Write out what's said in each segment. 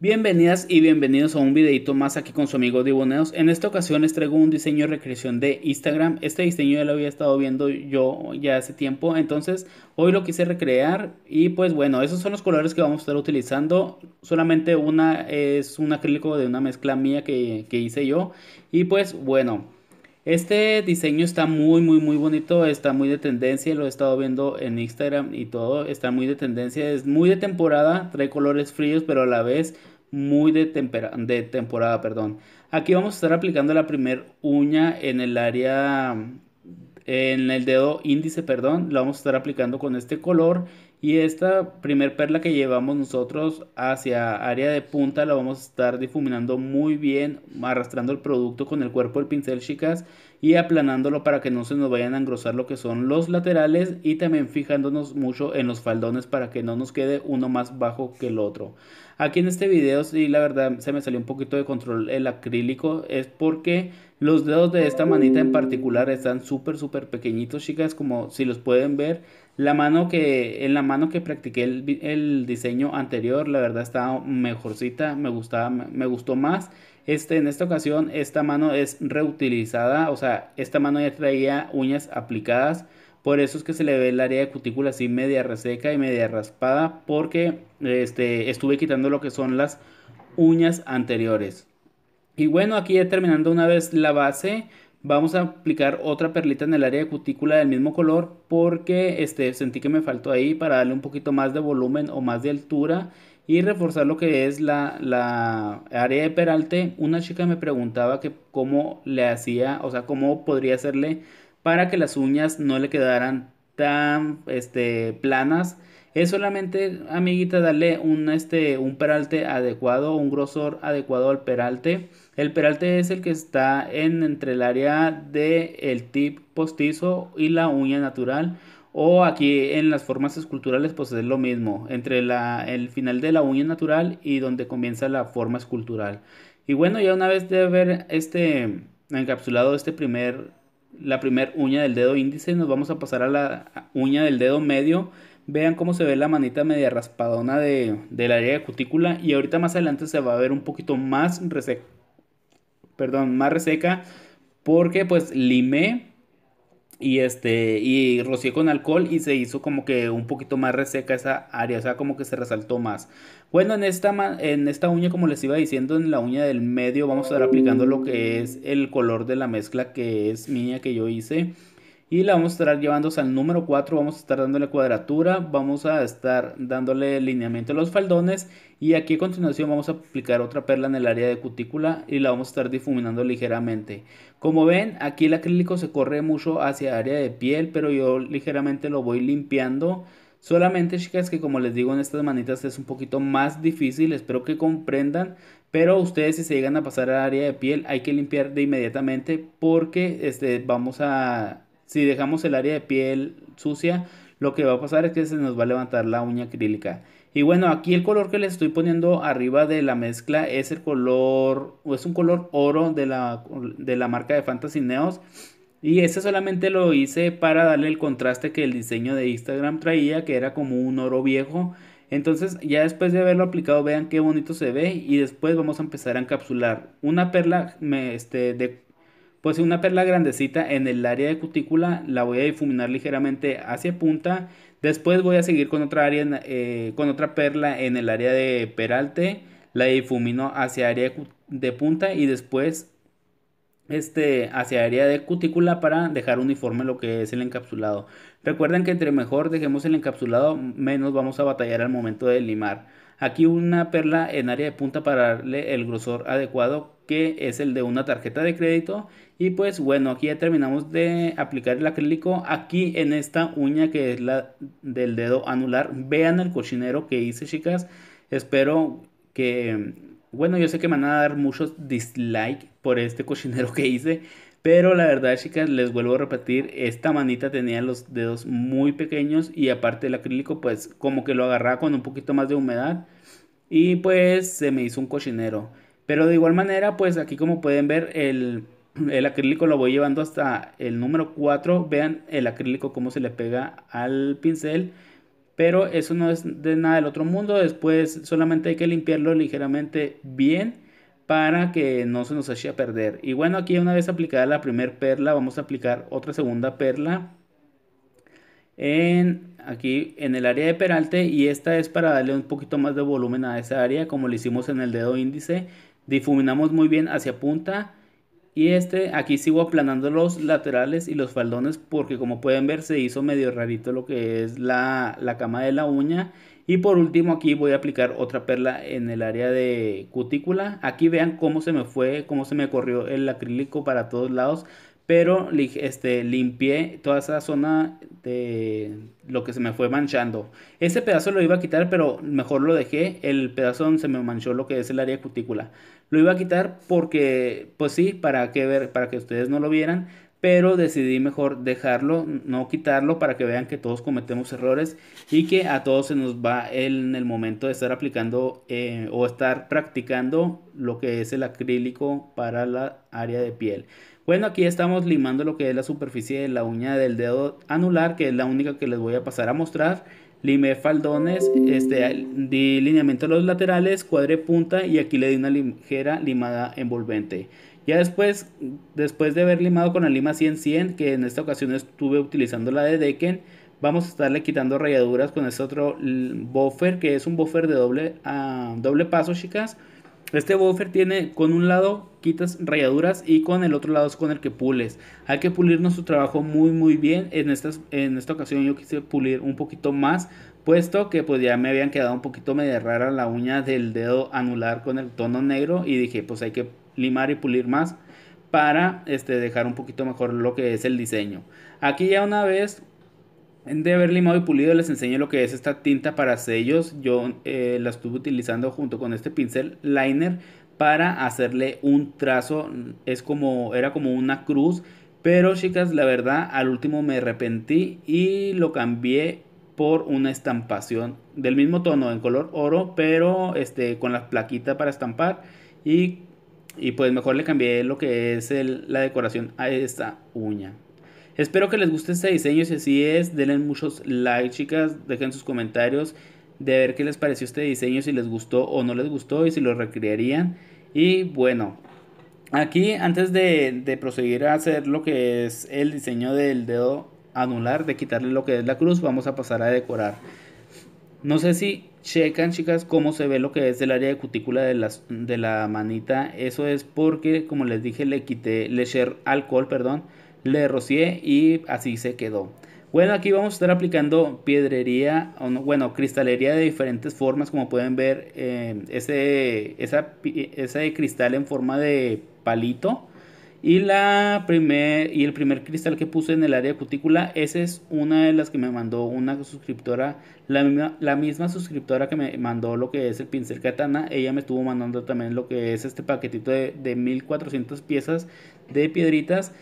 Bienvenidas y bienvenidos a un videito más aquí con su amigo Dibuneos. En esta ocasión les traigo un diseño de recreación de Instagram. Este diseño ya lo había estado viendo yo ya hace tiempo, entonces hoy lo quise recrear y pues bueno, esos son los colores que vamos a estar utilizando. Solamente una es un acrílico de una mezcla mía que hice yo y pues bueno. Este diseño está muy, muy, muy bonito, está muy de tendencia, lo he estado viendo en Instagram y todo, está muy de tendencia, es muy de temporada, trae colores fríos, pero a la vez muy de, de temporada, perdón. Aquí vamos a estar aplicando la primer uña en el área, en el dedo índice, perdón, la vamos a estar aplicando con este color y esta primer perla que llevamos nosotros hacia área de punta la vamos a estar difuminando muy bien, arrastrando el producto con el cuerpo del pincel, chicas, y aplanándolo para que no se nos vayan a engrosar lo que son los laterales y también fijándonos mucho en los faldones para que no nos quede uno más bajo que el otro. Aquí en este video sí la verdad se me salió un poquito de control el acrílico, es porque los dedos de esta manita en particular están súper súper pequeñitos, chicas, como si los pueden ver la mano que, en la mano que practiqué el, diseño anterior, la verdad estaba mejorcita, me gustaba, me gustó más. Este, en esta ocasión, esta mano es reutilizada, o sea, esta mano ya traía uñas aplicadas. Por eso es que se le ve el área de cutícula así media reseca y media raspada. Porque este, estuve quitando lo que son las uñas anteriores. Y bueno, aquí ya terminando una vez la base, Vamos a aplicar otra perlita en el área de cutícula del mismo color porque este, sentí que me faltó ahí para darle un poquito más de volumen o más de altura y reforzar lo que es la, área de peralte. Una chica me preguntaba que cómo le hacía, o sea, cómo podría hacerle para que las uñas no le quedaran tan este, planas es solamente, amiguita, darle un, este, un peralte adecuado, un grosor adecuado al peralte. El peralte es el que está en, entre el área del el tip postizo y la uña natural. O aquí en las formas esculturales pues es lo mismo, entre el final de la uña natural y donde comienza la forma escultural. Y bueno, ya una vez de haber este, encapsulado este primer, la primer uña del dedo índice, nos vamos a pasar a la uña del dedo medio vean cómo se ve la manita media raspadona de, del área de cutícula y ahorita más adelante se va a ver un poquito más reseca, perdón, más reseca porque pues limé y este y rocié con alcohol y se hizo como que un poquito más reseca esa área, o sea, como que se resaltó más. Bueno, en esta en esta uña como les iba diciendo, en la uña del medio vamos a estar aplicando lo que es el color de la mezcla que es mía que yo hice y la vamos a estar llevándose al número 4, vamos a estar dándole cuadratura, vamos a estar dándole lineamiento a los faldones y aquí a continuación vamos a aplicar otra perla en el área de cutícula y la vamos a estar difuminando ligeramente. Como ven aquí el acrílico se corre mucho hacia área de piel pero yo ligeramente lo voy limpiando. Solamente chicas que como les digo en estas manitas es un poquito más difícil, espero que comprendan, pero ustedes si se llegan a pasar al área de piel hay que limpiar de inmediatamente porque este, vamos a si dejamos el área de piel sucia, lo que va a pasar es que se nos va a levantar la uña acrílica. Y bueno, aquí el color que les estoy poniendo arriba de la mezcla es el color, o es un color oro de la, de la marca de Fantasy Neos. Y ese solamente lo hice para darle el contraste que el diseño de Instagram traía, que era como un oro viejo. Entonces ya después de haberlo aplicado vean qué bonito se ve y después vamos a empezar a encapsular una perla este, de, pues una perla grandecita en el área de cutícula la voy a difuminar ligeramente hacia punta. Después voy a seguir con otra, área, eh, con otra perla en el área de peralte. La difumino hacia área de, punta y después este, hacia área de cutícula para dejar uniforme lo que es el encapsulado. Recuerden que entre mejor dejemos el encapsulado, menos vamos a batallar al momento de limar. Aquí una perla en área de punta para darle el grosor adecuado que es el de una tarjeta de crédito. Y pues bueno, aquí ya terminamos de aplicar el acrílico. Aquí en esta uña que es la del dedo anular, vean el cochinero que hice chicas. Espero que, bueno, yo sé que me van a dar muchos dislike por este cochinero que hice. Pero la verdad, chicas, les vuelvo a repetir, esta manita tenía los dedos muy pequeños y aparte el acrílico, pues como que lo agarraba con un poquito más de humedad. Y pues se me hizo un cochinero. Pero de igual manera, pues aquí como pueden ver, el, acrílico lo voy llevando hasta el número 4. Vean el acrílico cómo se le pega al pincel. Pero eso no es de nada del otro mundo. Después solamente hay que limpiarlo ligeramente bien para que no se nos eche a perder. Y bueno, aquí una vez aplicada la primera perla, vamos a aplicar otra segunda perla en aquí en el área de peralte y esta es para darle un poquito más de volumen a esa área como lo hicimos en el dedo índice difuminamos muy bien hacia punta y este aquí sigo aplanando los laterales y los faldones porque como pueden ver se hizo medio rarito lo que es la, la cama de la uña y por último aquí voy a aplicar otra perla en el área de cutícula aquí vean cómo se me fue cómo se me corrió el acrílico para todos lados pero este, limpié toda esa zona de lo que se me fue manchando. Ese pedazo lo iba a quitar, pero mejor lo dejé. El pedazo se me manchó lo que es el área cutícula. Lo iba a quitar porque, pues sí, para que, ver, para que ustedes no lo vieran. Pero decidí mejor dejarlo, no quitarlo, para que vean que todos cometemos errores y que a todos se nos va en el momento de estar aplicando eh, o estar practicando lo que es el acrílico para la área de piel. Bueno, aquí estamos limando lo que es la superficie de la uña del dedo anular, que es la única que les voy a pasar a mostrar. Limé faldones, este, di lineamiento a los laterales, cuadré punta y aquí le di una ligera limada envolvente. Ya después, después de haber limado con la lima 100-100, que en esta ocasión estuve utilizando la de Decken, vamos a estarle quitando rayaduras con este otro buffer, que es un buffer de doble, ah, doble paso, chicas. Este buffer tiene con un lado quitas rayaduras y con el otro lado es con el que pules. Hay que pulir su trabajo muy muy bien. En, en esta ocasión yo quise pulir un poquito más puesto que pues ya me habían quedado un poquito medio rara la uña del dedo anular con el tono negro y dije pues hay que limar y pulir más para este, dejar un poquito mejor lo que es el diseño. Aquí ya una vez de haber limado y pulido les enseño lo que es esta tinta para sellos. Yo eh, la estuve utilizando junto con este pincel liner para hacerle un trazo. Es como, era como una cruz. Pero chicas, la verdad, al último me arrepentí y lo cambié por una estampación del mismo tono, en color oro, pero este, con la plaquita para estampar. Y, y pues mejor le cambié lo que es la decoración a esta uña. Espero que les guste este diseño. Si así es, denle muchos likes, chicas. Dejen sus comentarios de ver qué les pareció este diseño, si les gustó o no les gustó y si lo recrearían. Y bueno, aquí antes de, proseguir a hacer lo que es el diseño del dedo anular, de quitarle lo que es la cruz, vamos a pasar a decorar. No sé si checan, chicas, cómo se ve lo que es el área de cutícula de, las, de la manita. Eso es porque, como les dije, le quité, lecher alcohol, perdón le rocié y así se quedó. Bueno, aquí vamos a estar aplicando piedrería, bueno, cristalería de diferentes formas, como pueden ver, eh, ese, esa, cristal en forma de palito. Y, la y el primer cristal que puse en el área de cutícula, esa es una de las que me mandó una suscriptora, la misma, la misma suscriptora que me mandó lo que es el pincel katana, ella me estuvo mandando también lo que es este paquetito de, de 1400 piezas de piedritas.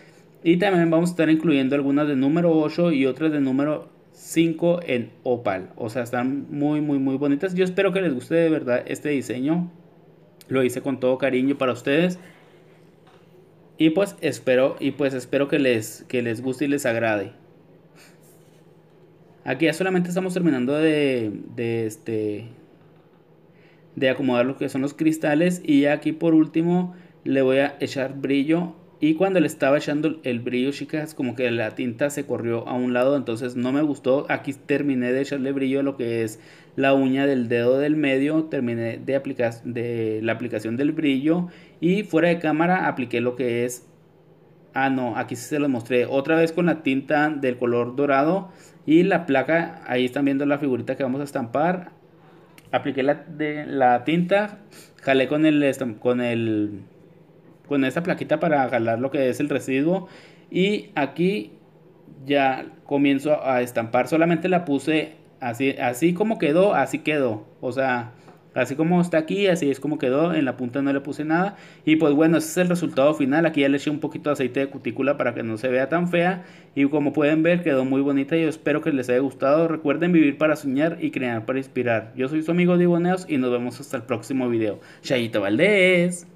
Y también vamos a estar incluyendo algunas de número 8 y otras de número 5 en opal. O sea, están muy, muy, muy bonitas. Yo espero que les guste de verdad este diseño. Lo hice con todo cariño para ustedes. Y pues espero, y pues espero que les, que les guste y les agrade. Aquí ya solamente estamos terminando de, de este, de acomodar lo que son los cristales. Y aquí por último le voy a echar brillo y cuando le estaba echando el brillo, chicas, como que la tinta se corrió a un lado, entonces no me gustó. Aquí terminé de echarle brillo a lo que es la uña del dedo del medio, terminé de, aplicar, de la aplicación del brillo y fuera de cámara apliqué lo que es... Ah, no, aquí se lo mostré otra vez con la tinta del color dorado y la placa, ahí están viendo la figurita que vamos a estampar. Apliqué la, de, la tinta, jalé con el, con el con esta plaquita para jalar lo que es el residuo y aquí ya comienzo a estampar solamente la puse así así como quedó así quedó o sea así como está aquí así es como quedó en la punta no le puse nada y pues bueno ese es el resultado final aquí ya le eché un poquito de aceite de cutícula para que no se vea tan fea y como pueden ver quedó muy bonita y yo espero que les haya gustado recuerden vivir para soñar y crear para inspirar yo soy su amigo Diboneos y nos vemos hasta el próximo video Chayito Valdés